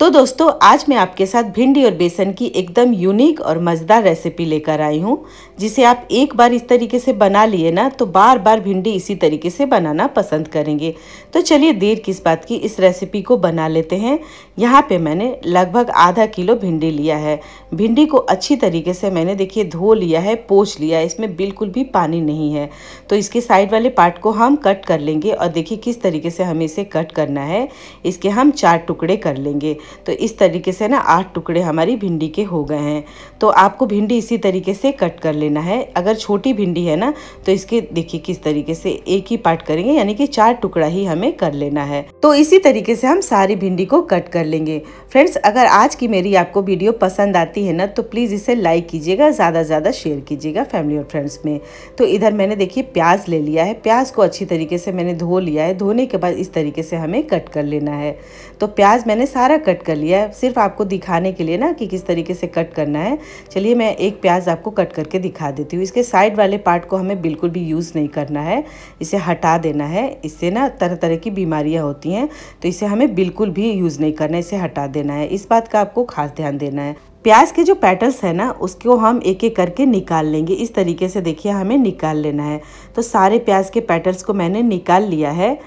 तो दोस्तों आज मैं आपके साथ भिंडी और बेसन की एकदम यूनिक और मज़ेदार रेसिपी लेकर आई हूँ जिसे आप एक बार इस तरीके से बना लिए ना तो बार बार भिंडी इसी तरीके से बनाना पसंद करेंगे तो चलिए देर किस बात की इस रेसिपी को बना लेते हैं यहाँ पे मैंने लगभग आधा किलो भिंडी लिया है भिंडी को अच्छी तरीके से मैंने देखिए धो लिया है पोछ लिया है इसमें बिल्कुल भी पानी नहीं है तो इसके साइड वाले पार्ट को हम कट कर लेंगे और देखिए किस तरीके से हमें इसे कट करना है इसके हम चार टुकड़े कर लेंगे तो इस तरीके से ना आठ टुकड़े हमारी भिंडी के हो गए हैं तो आपको भिंडी इसी तरीके से कट कर लेना है अगर छोटी भिंडी है ना तो इसके देखिए किस तरीके से एक ही पार्ट करेंगे यानी कि चार टुकड़ा ही हमें कर लेना है तो इसी तरीके से हम सारी भिंडी को कट कर लेंगे फ्रेंड्स अगर आज की मेरी आपको वीडियो पसंद आती है ना तो प्लीज़ इसे लाइक कीजिएगा ज़्यादा से ज़्यादा शेयर कीजिएगा फैमिली और फ्रेंड्स में तो इधर मैंने देखिए प्याज ले लिया है प्याज को अच्छी तरीके से मैंने धो लिया है धोने के बाद इस तरीके से हमें कट कर लेना है तो प्याज मैंने सारा कट कट कर लिया है सिर्फ आपको दिखाने के लिए ना कि किस तरीके से कट करना है चलिए मैं एक प्याज आपको कट करके दिखा देती हूँ इसके साइड वाले पार्ट को हमें बिल्कुल भी यूज़ नहीं करना है इसे हटा देना है इससे ना तरह तरह की बीमारियाँ होती हैं तो इसे हमें बिल्कुल भी यूज़ नहीं करना है इसे हटा देना है इस बात का आपको खास ध्यान देना है प्याज के जो पेटल्स है ना उसको हम एक एक करके निकाल लेंगे इस तरीके से देखिए हमें निकाल लेना है तो सारे प्याज के पेटल्स को मैंने निकाल लिया है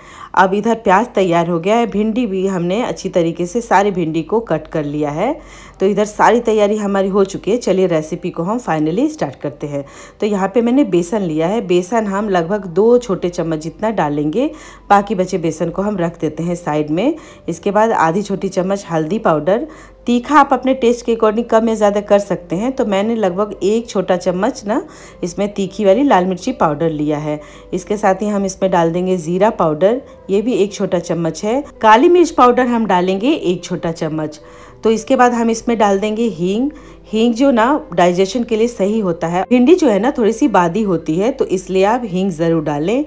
अब इधर प्याज तैयार हो गया है भिंडी भी हमने अच्छी तरीके से सारी भिंडी को कट कर लिया है तो इधर सारी तैयारी हमारी हो चुकी है चलिए रेसिपी को हम फाइनली स्टार्ट करते हैं तो यहाँ पे मैंने बेसन लिया है बेसन हम लगभग दो छोटे चम्मच जितना डालेंगे बाकी बचे बेसन को हम रख देते हैं साइड में इसके बाद आधी छोटी चम्मच हल्दी पाउडर तीखा आप अपने टेस्ट के अकॉर्डिंग कम या ज़्यादा कर सकते हैं तो मैंने लगभग एक छोटा चम्मच ना इसमें तीखी वाली लाल मिर्ची पाउडर लिया है इसके साथ ही हम इसमें डाल देंगे ज़ीरा पाउडर ये भी एक छोटा चम्मच है काली मिर्च पाउडर हम डालेंगे एक छोटा चम्मच तो इसके बाद हम इसमें डाल देंगे हींग हींग जो ना डाइजेशन के लिए सही होता है भिंडी जो है ना थोड़ी सी बादी होती है तो इसलिए आप हींग ज़रूर डालें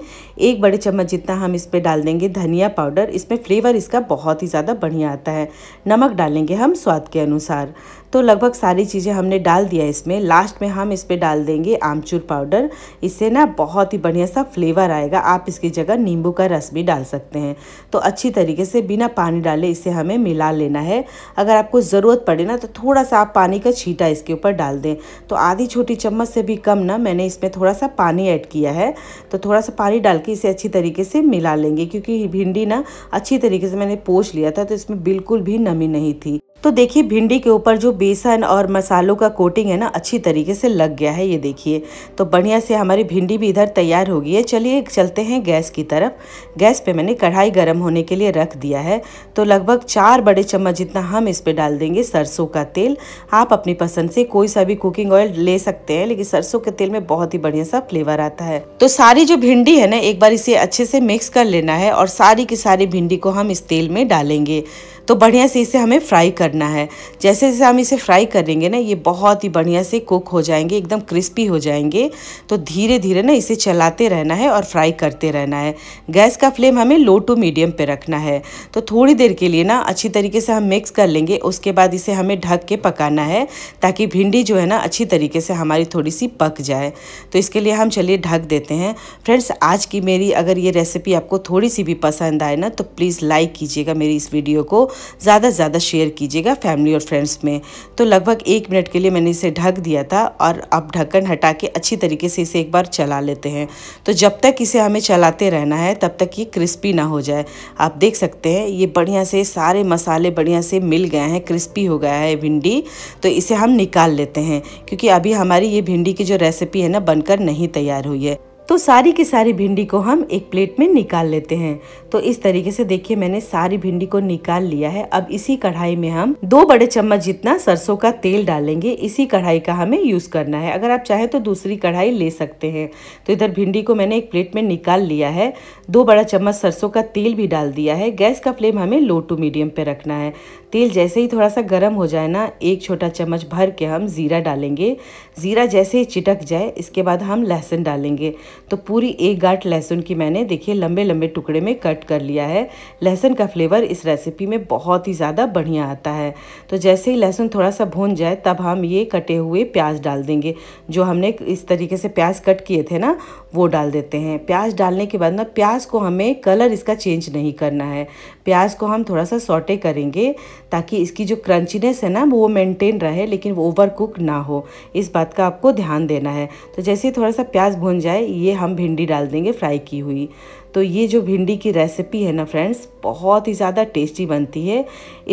एक बड़े चम्मच जितना हम इस पर डाल देंगे धनिया पाउडर इसमें फ्लेवर इसका बहुत ही ज़्यादा बढ़िया आता है नमक डालेंगे हम स्वाद के अनुसार तो लगभग सारी चीज़ें हमने डाल दिया इसमें लास्ट में हम इस पर डाल देंगे आमचूर पाउडर इससे ना बहुत ही बढ़िया सा फ्लेवर आएगा आप इसकी जगह नींबू का रस भी डाल सकते हैं तो अच्छी तरीके से बिना पानी डाले इसे हमें मिला लेना है अगर आपको ज़रूरत पड़े ना तो थोड़ा सा आप पानी का छीटा इसके ऊपर डाल दें तो आधी छोटी चम्मच से भी कम ना मैंने इसमें थोड़ा सा पानी ऐड किया है तो थोड़ा सा पानी डाल के इसे अच्छी तरीके से मिला लेंगे क्योंकि भिंडी ना अच्छी तरीके से मैंने पोछ लिया था तो इसमें बिल्कुल भी नमी नहीं थी तो देखिए भिंडी के ऊपर जो बेसन और मसालों का कोटिंग है ना अच्छी तरीके से लग गया है ये देखिए तो बढ़िया से हमारी भिंडी भी इधर तैयार हो गई है चलिए चलते हैं गैस की तरफ गैस पे मैंने कढ़ाई गर्म होने के लिए रख दिया है तो लगभग चार बड़े चम्मच जितना हम इस पर डाल देंगे सरसों का तेल आप अपनी पसंद से कोई सा भी कुकिंग ऑयल ले सकते हैं लेकिन सरसों के तेल में बहुत ही बढ़िया सा फ्लेवर आता है तो सारी जो भिंडी है ना एक बार इसे अच्छे से मिक्स कर लेना है और सारी की सारी भिंडी को हम इस तेल में डालेंगे तो बढ़िया से इसे हमें फ्राई करना है जैसे जैसे हम इसे फ्राई करेंगे ना ये बहुत ही बढ़िया से कुक हो जाएंगे एकदम क्रिस्पी हो जाएंगे तो धीरे धीरे ना इसे चलाते रहना है और फ्राई करते रहना है गैस का फ्लेम हमें लो टू मीडियम पर रखना है तो थोड़ी देर के लिए ना अच्छी तरीके से हम मिक्स कर लेंगे उसके बाद इसे हमें ढक के पकाना है ताकि भिंडी जो है ना अच्छी तरीके से हमारी थोड़ी सी पक जाए तो इसके लिए हम चलिए ढक देते हैं फ्रेंड्स आज की मेरी अगर ये रेसिपी आपको थोड़ी सी भी पसंद आए ना तो प्लीज़ लाइक कीजिएगा मेरी इस वीडियो को ज़्यादा से ज़्यादा शेयर कीजिएगा फैमिली और फ्रेंड्स में तो लगभग एक मिनट के लिए मैंने इसे ढक दिया था और अब ढक्कन हटा के अच्छी तरीके से इसे एक बार चला लेते हैं तो जब तक इसे हमें चलाते रहना है तब तक ये क्रिस्पी ना हो जाए आप देख सकते हैं ये बढ़िया से सारे मसाले बढ़िया से मिल गए हैं क्रिस्पी हो गया है भिंडी तो इसे हम निकाल लेते हैं क्योंकि अभी हमारी ये भिंडी की जो रेसिपी है ना बनकर नहीं तैयार हुई है तो सारी की सारी भिंडी को हम एक प्लेट में निकाल लेते हैं तो इस तरीके से देखिए मैंने सारी भिंडी को निकाल लिया है अब इसी कढ़ाई में हम दो बड़े चम्मच जितना सरसों का तेल डालेंगे इसी कढ़ाई का हमें यूज़ करना है अगर आप चाहें तो दूसरी कढ़ाई ले सकते हैं तो इधर भिंडी को मैंने एक प्लेट में निकाल लिया है दो बड़ा चम्मच सरसों का तेल भी डाल दिया है गैस का फ्लेम हमें लो टू मीडियम पे रखना है तेल जैसे ही थोड़ा सा गर्म हो जाए ना एक छोटा चम्मच भर के हम ज़ीरा डालेंगे ज़ीरा जैसे ही चिटक जाए इसके बाद हम लहसुन डालेंगे तो पूरी एक गाठ लहसुन की मैंने देखिए लंबे लंबे टुकड़े में कट कर लिया है लहसुन का फ्लेवर इस रेसिपी में बहुत ही ज़्यादा बढ़िया आता है तो जैसे ही लहसुन थोड़ा सा भून जाए तब हम ये कटे हुए प्याज डाल देंगे जो हमने इस तरीके से प्याज कट किए थे ना वो डाल देते हैं प्याज डालने के बाद ना प्याज को हमें कलर इसका चेंज नहीं करना है प्याज को हम थोड़ा सा सॉटे करेंगे ताकि इसकी जो क्रंचीनेस है ना वो मेंटेन रहे लेकिन वो ओवर कुक ना हो इस बात का आपको ध्यान देना है तो जैसे ही थोड़ा सा प्याज भून जाए ये ये हम भिंडी डाल देंगे फ्राई की हुई तो ये जो भिंडी की रेसिपी है ना फ्रेंड्स बहुत ही ज़्यादा टेस्टी बनती है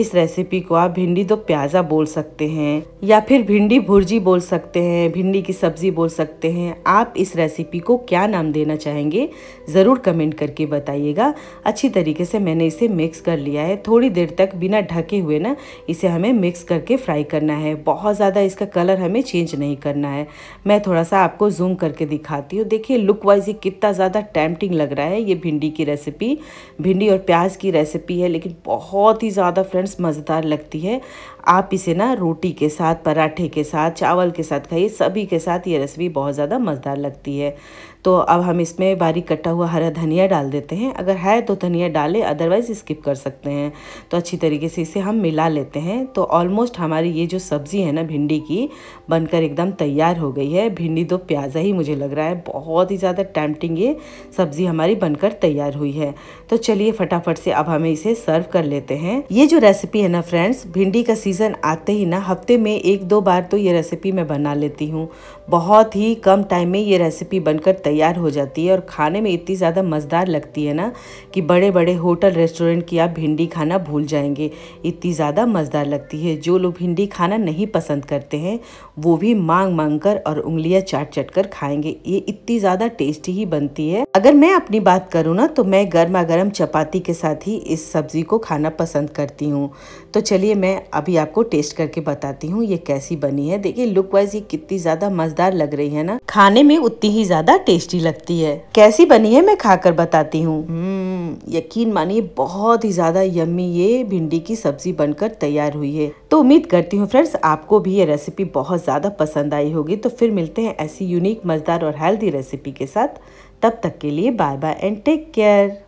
इस रेसिपी को आप भिंडी दो तो प्याज़ा बोल सकते हैं या फिर भिंडी भुर्जी बोल सकते हैं भिंडी की सब्ज़ी बोल सकते हैं आप इस रेसिपी को क्या नाम देना चाहेंगे ज़रूर कमेंट करके बताइएगा अच्छी तरीके से मैंने इसे मिक्स कर लिया है थोड़ी देर तक बिना ढके हुए ना इसे हमें मिक्स करके फ्राई करना है बहुत ज़्यादा इसका कलर हमें चेंज नहीं करना है मैं थोड़ा सा आपको जूम करके दिखाती हूँ देखिए लुक वाइज ये कितना ज़्यादा टैम्पटिंग लग रहा है ये ये भिंडी की रेसिपी भिंडी और प्याज की रेसिपी है लेकिन बहुत ही ज़्यादा फ्रेंड्स मज़ेदार लगती है आप इसे ना रोटी के साथ पराठे के साथ चावल के साथ खाइए सभी के साथ ये रेसिपी बहुत ज़्यादा मज़ेदार लगती है तो अब हम इसमें बारीक कटा हुआ हरा धनिया डाल देते हैं अगर है तो धनिया डालें अदरवाइज़ स्किप कर सकते हैं तो अच्छी तरीके से इसे हम मिला लेते हैं तो ऑलमोस्ट हमारी ये जो सब्ज़ी है ना भिंडी की बनकर एकदम तैयार हो गई है भिंडी तो प्याजा ही मुझे लग रहा है बहुत ही ज़्यादा टैमटिंग ये सब्ज़ी हमारी बनकर तैयार हुई है तो चलिए फटाफट से अब हमें इसे सर्व कर लेते हैं ये जो रेसिपी है ना फ्रेंड्स भिंडी का सीज़न आते ही ना हफ्ते में एक दो बार तो ये रेसिपी मैं बना लेती हूँ बहुत ही कम टाइम में ये रेसिपी बनकर तैयार हो जाती है और खाने में इतनी ज़्यादा मज़ेदार लगती है ना कि बड़े बड़े होटल रेस्टोरेंट की आप भिंडी खाना भूल जाएंगे इतनी ज़्यादा मज़ेदार लगती है जो लोग भिंडी खाना नहीं पसंद करते हैं वो भी मांग मांग कर और उंगलियाँ चाट चट कर खाएंगे ये इतनी ज़्यादा टेस्टी ही बनती है अगर मैं अपनी बात करूँ ना तो मैं गर्मा गर्म चपाती के साथ ही इस सब्ज़ी को खाना पसंद करती हूँ तो चलिए मैं अभी आपको टेस्ट करके बताती हूँ ये कैसी बनी है देखिए लुक वाइज ये कितनी ज्यादा मजेदार लग रही है ना खाने में उतनी ही ज्यादा टेस्टी लगती है कैसी बनी है मैं खाकर बताती हूँ हम्म, यकीन मानिए बहुत ही ज्यादा यम्मी ये भिंडी की सब्जी बनकर तैयार हुई है तो उम्मीद करती हूँ फ्रेंड्स आपको भी ये रेसिपी बहुत ज्यादा पसंद आई होगी तो फिर मिलते हैं ऐसी यूनिक मजेदार और हेल्दी रेसिपी के साथ तब तक के लिए bye bye and take care